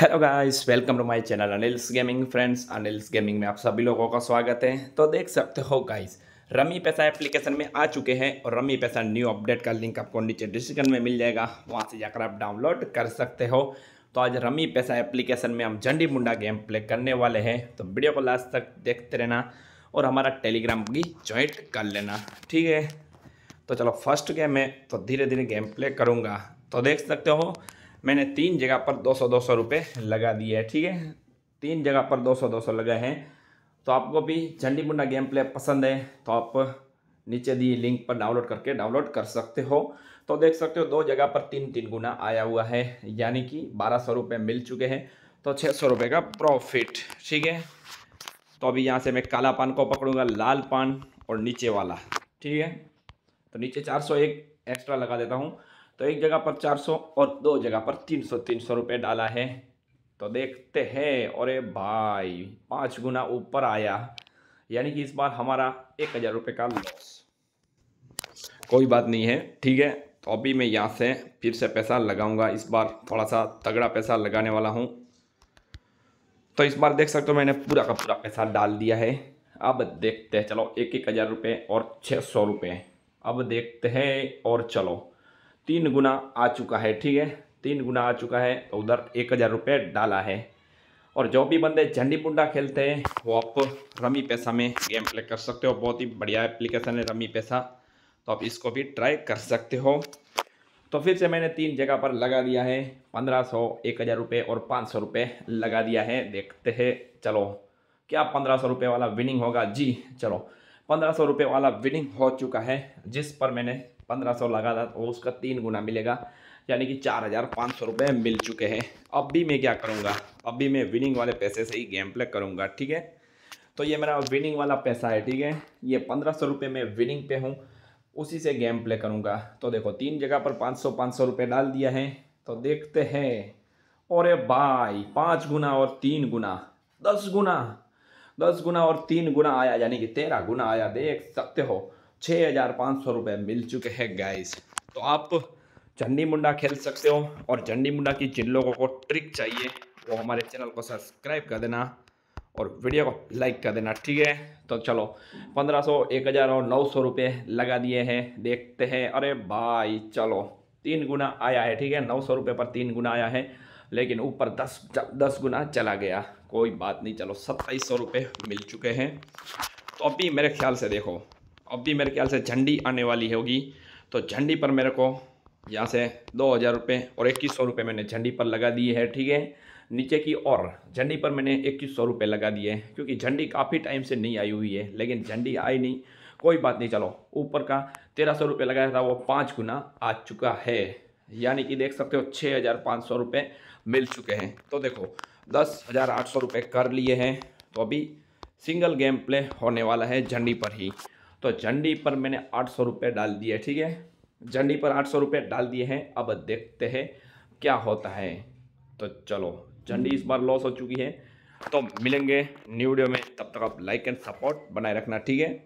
hello guys welcome to my channel Anil's gaming friends Anil's gaming में आप सभी लोगों का स्वागत है तो देख सकते हो गाइस रमी पैसा एप्लीकेशन में आ चुके हैं और रमी पैसा न्यू अपडेट का लिंक आपको नीचे डिस्क्रिप्शन में मिल जाएगा वहाँ से जाकर आप डाउनलोड कर सकते हो तो आज रमी पैसा एप्लीकेशन में हम झंडी मुंडा गेम प्ले करने वाले हैं तो वीडियो को लास्ट तक देखते रहना और हमारा टेलीग्राम भी ज्वाइंट कर लेना ठीक है तो चलो फर्स्ट गेम है तो धीरे धीरे गेम प्ले करूँगा तो देख सकते हो मैंने तीन जगह पर दो सौ दो सौ रुपये लगा दिए है ठीक है तीन जगह पर दो सौ दो सौ लगाए हैं तो आपको भी झंडी मुंडा गेम प्ले पसंद है तो आप नीचे दिए लिंक पर डाउनलोड करके डाउनलोड कर सकते हो तो देख सकते हो दो जगह पर तीन तीन गुना आया हुआ है यानी कि बारह सौ रुपये मिल चुके हैं तो छः सौ रुपये का प्रॉफिट ठीक है तो अभी यहाँ से मैं काला पान को पकड़ूंगा लाल पान और नीचे वाला ठीक है तो नीचे चार सौ एक एक्स्ट्रा लगा देता हूँ तो एक जगह पर 400 और दो जगह पर 300 300 रुपये डाला है तो देखते हैं अरे भाई पाँच गुना ऊपर आया यानी कि इस बार हमारा एक हज़ार रुपये का लॉस कोई बात नहीं है ठीक है तो अभी मैं यहाँ से फिर से पैसा लगाऊंगा इस बार थोड़ा सा तगड़ा पैसा लगाने वाला हूँ तो इस बार देख सकते हो मैंने पूरा का पूरा पैसा डाल दिया है अब देखते हैं चलो एक एक हज़ार रुपये और छः सौ रुपये अब देखते हैं और चलो तीन गुना आ चुका है ठीक है तीन गुना आ चुका है तो उधर एक हज़ार रुपये डाला है और जो भी बंदे झंडी पुंडा खेलते हैं वो आप रमी पैसा में गेम प्ले कर सकते हो बहुत ही बढ़िया एप्लीकेशन है रमी पैसा तो आप इसको भी ट्राई कर सकते हो तो फिर से मैंने तीन जगह पर लगा दिया है पंद्रह सौ एक हज़ार रुपये और पाँच सौ रुपये लगा दिया है देखते हैं चलो क्या पंद्रह सौ रुपये वाला विनिंग होगा जी चलो पंद्रह सौ रुपये वाला विनिंग हो चुका है जिस पर मैंने पंद्रह सौ लगा था तो उसका तीन गुना मिलेगा यानी कि चार हज़ार पाँच सौ रुपये मिल चुके हैं अब भी मैं क्या करूँगा अब भी मैं विनिंग वाले पैसे से ही गेम प्ले करूँगा ठीक है तो ये मेरा विनिंग वाला पैसा है ठीक है ये पंद्रह सौ रुपये मैं विनिंग पे हूँ उसी से गेम प्ले करूँगा तो देखो तीन जगह पर पाँच सौ पाँच सौ रुपये डाल दिया है तो देखते हैं और भाई पाँच गुना और तीन गुना दस गुना दस गुना और तीन गुना आया यानी कि तेरह गुना आया देख सकते हो छः हज़ार पाँच सौ रुपये मिल चुके हैं गाइस तो आप झंडी मुंडा खेल सकते हो और झंडी मुंडा की जिन लोगों को ट्रिक चाहिए वो हमारे चैनल को सब्सक्राइब कर देना और वीडियो को लाइक कर देना ठीक है तो चलो पंद्रह सौ एक हज़ार और नौ सौ रुपये लगा दिए हैं देखते हैं अरे भाई चलो तीन गुना आया है ठीक है नौ सौ रुपये पर तीन गुना आया है लेकिन ऊपर दस दस गुना चला गया कोई बात नहीं चलो सत्ताईस सौ रुपये मिल चुके हैं तो अभी मेरे ख्याल से देखो अब भी मेरे ख्याल से झंडी आने वाली होगी तो झंडी पर मेरे को यहाँ से दो हज़ार रुपये और इक्कीस सौ रुपये मैंने झंडी पर लगा दिए है ठीक है नीचे की और झंडी पर मैंने इक्कीस सौ रुपये लगा दिए हैं क्योंकि झंडी काफ़ी टाइम से नहीं आई हुई है लेकिन झंडी आई नहीं कोई बात नहीं चलो ऊपर का तेरह सौ रुपये लगाया था वो पाँच गुना आ चुका है यानी कि देख सकते हो छः हज़ार पाँच सौ रुपये मिल चुके हैं तो देखो दस हज़ार आठ सौ रुपये कर लिए हैं तो अभी सिंगल गेम प्ले होने वाला है झंडी पर ही तो झंडी पर मैंने आठ सौ रुपये डाल दिए ठीक है झंडी पर आठ सौ रुपये डाल दिए हैं अब देखते हैं क्या होता है तो चलो झंडी इस बार लॉस हो चुकी है तो मिलेंगे न्यू वीडियो में तब तक आप लाइक एंड सपोर्ट बनाए रखना ठीक है